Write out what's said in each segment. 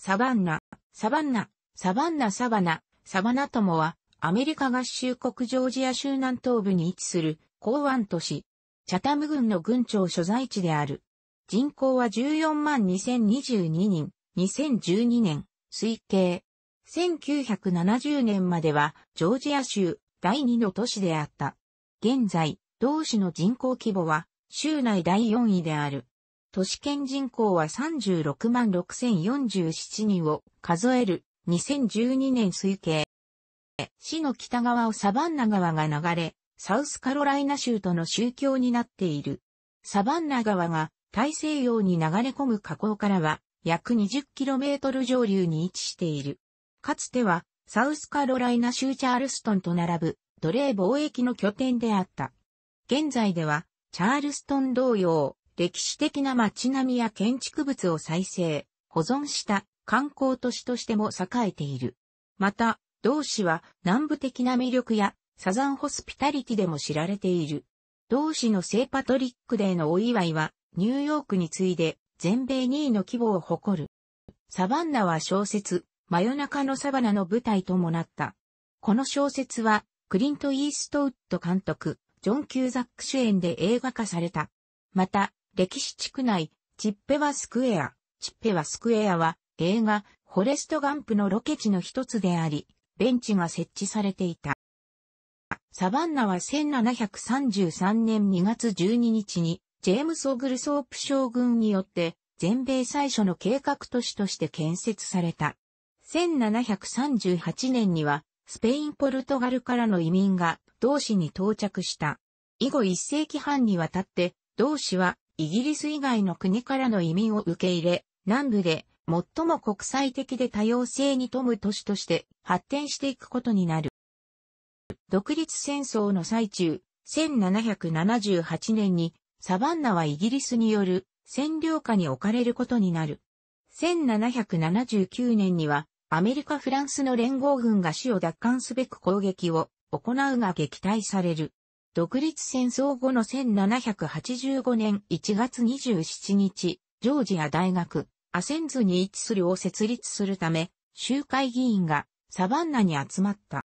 サバンナ、サバンナ、サバンナサバナ、サバナ友は、アメリカ合衆国ジョージア州南東部に位置する港湾都市、チャタム郡の郡庁所在地である。人口は14万2022人、2012年、推計。1970年までは、ジョージア州第2の都市であった。現在、同市の人口規模は、州内第4位である。都市圏人口は36万6047人を数える2012年推計。市の北側をサバンナ川が流れ、サウスカロライナ州との宗教になっている。サバンナ川が大西洋に流れ込む河口からは約 20km 上流に位置している。かつてはサウスカロライナ州チャールストンと並ぶ奴隷貿易の拠点であった。現在ではチャールストン同様、歴史的な街並みや建築物を再生、保存した観光都市としても栄えている。また、同市は南部的な魅力やサザンホスピタリティでも知られている。同市の聖パトリックデーのお祝いはニューヨークに次いで全米2位の規模を誇る。サバンナは小説、真夜中のサバナの舞台ともなった。この小説はクリント・イーストウッド監督、ジョン・キューザック主演で映画化された。また、歴史地区内、チッペワスクエア。チッペワスクエアは映画、フォレストガンプのロケ地の一つであり、ベンチが設置されていた。サバンナは1733年2月12日に、ジェームソグルソープ将軍によって、全米最初の計画都市として建設された。1738年には、スペイン・ポルトガルからの移民が同市に到着した。以後一世紀半にわたって、同市はイギリス以外の国からの移民を受け入れ、南部で最も国際的で多様性に富む都市として発展していくことになる。独立戦争の最中、1778年にサバンナはイギリスによる占領下に置かれることになる。1779年にはアメリカ・フランスの連合軍が市を奪還すべく攻撃を行うが撃退される。独立戦争後の1785年1月27日、ジョージア大学、アセンズに位置するを設立するため、集会議員がサバンナに集まった。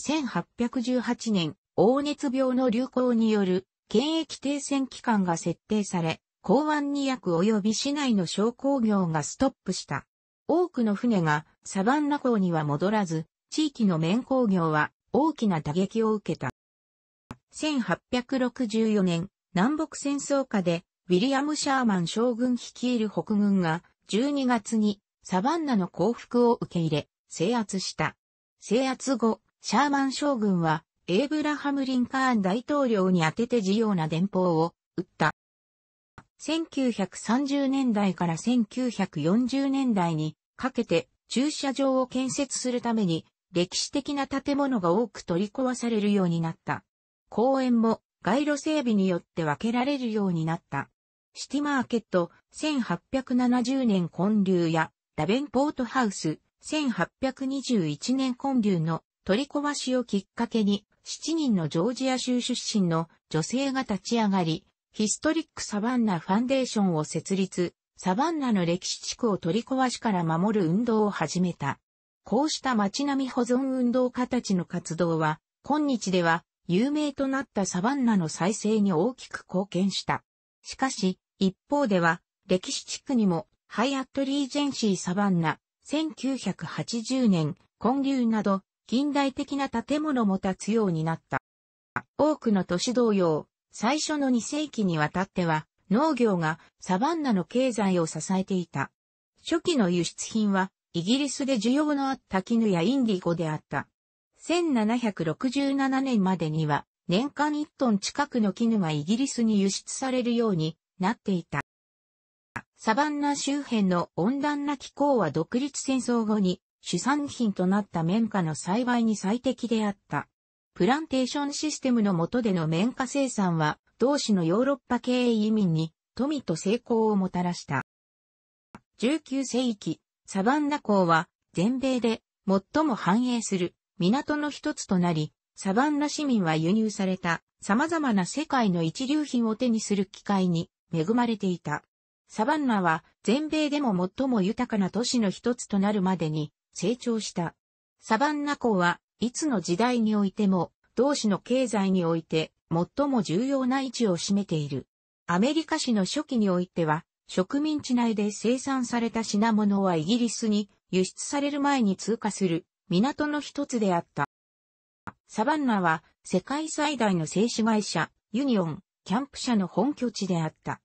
1818年、黄熱病の流行による検疫停戦期間が設定され、港湾に役及び市内の商工業がストップした。多くの船がサバンナ港には戻らず、地域の綿工業は大きな打撃を受けた。1864年、南北戦争下で、ウィリアム・シャーマン将軍率いる北軍が、12月に、サバンナの降伏を受け入れ、制圧した。制圧後、シャーマン将軍は、エイブラハム・リンカーン大統領に宛てて自由な電報を、打った。1930年代から1940年代にかけて駐車場を建設するために歴史的な建物が多く取り壊されるようになった。公園も街路整備によって分けられるようになった。シティマーケット、1870年建立や、ダベンポートハウス、1821年建立の取り壊しをきっかけに、7人のジョージア州出身の女性が立ち上がり、ヒストリックサバンナファンデーションを設立、サバンナの歴史地区を取り壊しから守る運動を始めた。こうした街並み保存運動家たちの活動は、今日では有名となったサバンナの再生に大きく貢献した。しかし、一方では、歴史地区にも、ハイアットリージェンシーサバンナ、1980年、建立など、近代的な建物も立つようになった。多くの都市同様、最初の2世紀にわたっては、農業がサバンナの経済を支えていた。初期の輸出品は、イギリスで需要のあった絹やインディゴであった。1767年までには年間1トン近くの絹がイギリスに輸出されるようになっていた。サバンナ周辺の温暖な気候は独立戦争後に主産品となった綿花の栽培に最適であった。プランテーションシステムの下での綿花生産は同市のヨーロッパ経営移民に富と成功をもたらした。19世紀、サバンナ港は全米で最も繁栄する港の一つとなり、サバンナ市民は輸入された様々な世界の一流品を手にする機会に恵まれていた。サバンナは全米でも最も豊かな都市の一つとなるまでに成長した。サバンナ港はいつの時代においても同市の経済において最も重要な位置を占めている。アメリカ史の初期においては植民地内で生産された品物はイギリスに輸出される前に通過する港の一つであった。サバンナは世界最大の製紙会社、ユニオン、キャンプ社の本拠地であった。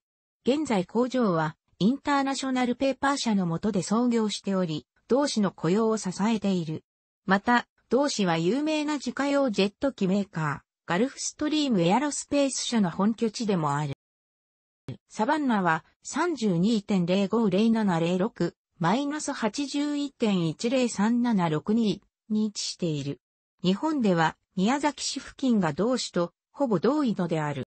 現在工場はインターナショナルペーパー社の下で創業しており、同市の雇用を支えている。また、同市は有名な自家用ジェット機メーカー、ガルフストリームエアロスペース社の本拠地でもある。サバンナは32.050706マイナス81.103762に位置している。日本では宮崎市付近が同市とほぼ同位度である。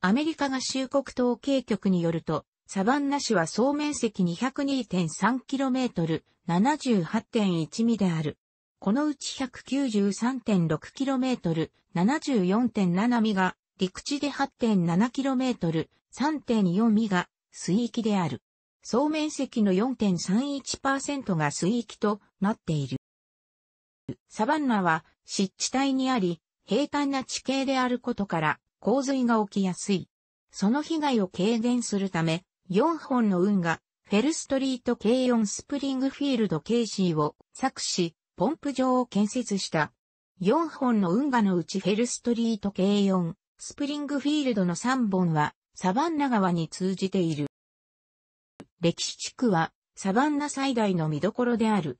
アメリカ合衆国統計局によると、サバンナ市は総面積 202.3km、78.1ミである。このうち 193.6km、74.7ミが陸地で 8.7km、3.4ミが水域である。総面積の4.31%が水域となっている。サバンナは湿地帯にあり、平坦な地形であることから洪水が起きやすい。その被害を軽減するため、4本の運河、フェルストリート K4 スプリングフィールド KC を作し、ポンプ場を建設した。4本の運河のうちフェルストリート K4 スプリングフィールドの3本はサバンナ川に通じている。歴史地区はサバンナ最大の見どころである。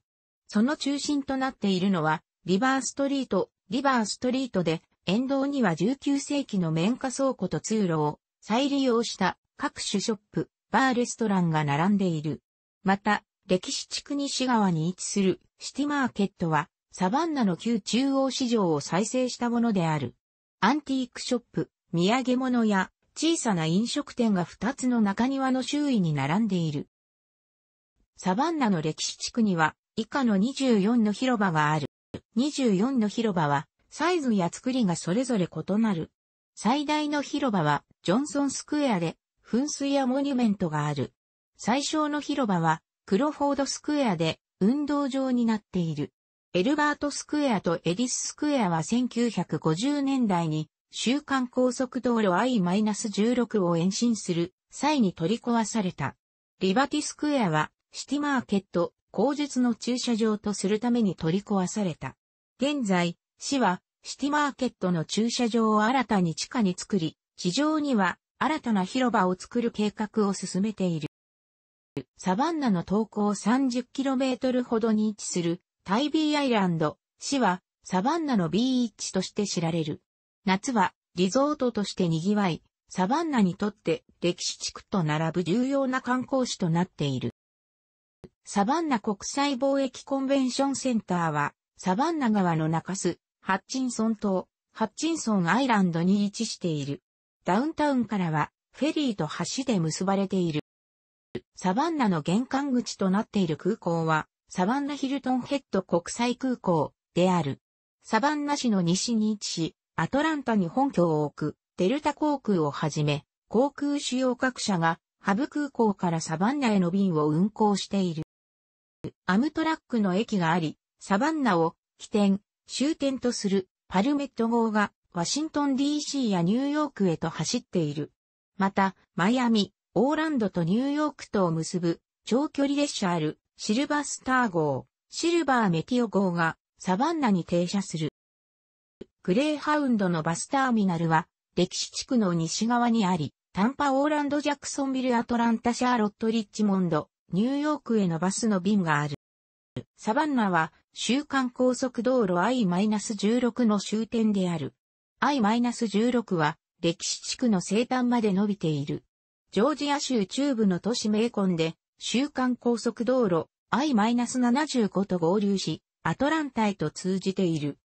その中心となっているのはリバーストリート、リバーストリートで沿道には19世紀の綿花倉庫と通路を再利用した各種ショップ、バーレストランが並んでいる。また、歴史地区西側に位置するシティマーケットはサバンナの旧中央市場を再生したものである。アンティークショップ、土産物屋、小さな飲食店が2つの中庭の周囲に並んでいる。サバンナの歴史地区には以下の24の広場がある。24の広場はサイズや作りがそれぞれ異なる。最大の広場はジョンソンスクエアで噴水やモニュメントがある。最小の広場はクロフォードスクエアで運動場になっている。エルバートスクエアとエディススクエアは1950年代に週間高速道路 I-16 を延伸する際に取り壊された。リバティスクエアはシティマーケット、工術の駐車場とするために取り壊された。現在、市はシティマーケットの駐車場を新たに地下に作り、地上には新たな広場を作る計画を進めている。サバンナの東高 30km ほどに位置するタイビーアイランド、市はサバンナのビーチとして知られる。夏はリゾートとして賑わい、サバンナにとって歴史地区と並ぶ重要な観光地となっている。サバンナ国際貿易コンベンションセンターは、サバンナ川の中州、ハッチンソン島、ハッチンソンアイランドに位置している。ダウンタウンからは、フェリーと橋で結ばれている。サバンナの玄関口となっている空港は、サバンナヒルトンヘッド国際空港である。サバンナ市の西に位置し、アトランタに本拠を置く、デルタ航空をはじめ、航空主要各社が、ハブ空港からサバンナへの便を運航している。アムトラックの駅があり、サバンナを起点、終点とするパルメット号がワシントン DC やニューヨークへと走っている。また、マイアミ、オーランドとニューヨークとを結ぶ長距離列車あるシルバースター号、シルバーメティオ号がサバンナに停車する。グレーハウンドのバスターミナルは、歴史地区の西側にあり、タンパオーランド・ジャクソンビル・アトランタ・シャーロット・リッチモンド、ニューヨークへのバスの便がある。サバンナは、週間高速道路 I-16 の終点である。I-16 は、歴史地区の西端まで伸びている。ジョージア州中部の都市メーコンで、週間高速道路 I-75 と合流し、アトランタへと通じている。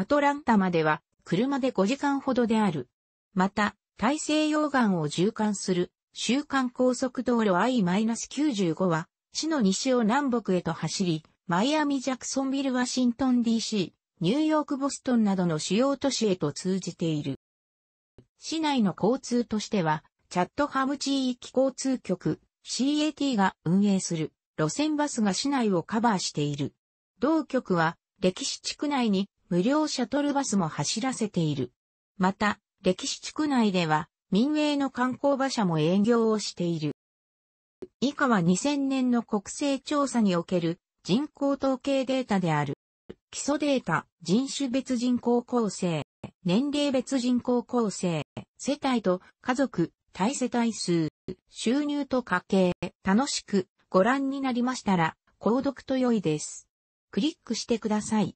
アトランタまでは車で5時間ほどである。また、大西洋岸を縦貫する週間高速道路 I-95 は、市の西を南北へと走り、マイアミ・ジャクソンビル・ワシントン DC、ニューヨーク・ボストンなどの主要都市へと通じている。市内の交通としては、チャットハム地域交通局 CAT が運営する路線バスが市内をカバーしている。同局は歴史地区内に無料シャトルバスも走らせている。また、歴史地区内では民営の観光馬車も営業をしている。以下は2000年の国勢調査における人口統計データである。基礎データ、人種別人口構成、年齢別人口構成、世帯と家族、対世帯数、収入と家計、楽しくご覧になりましたら、購読と良いです。クリックしてください。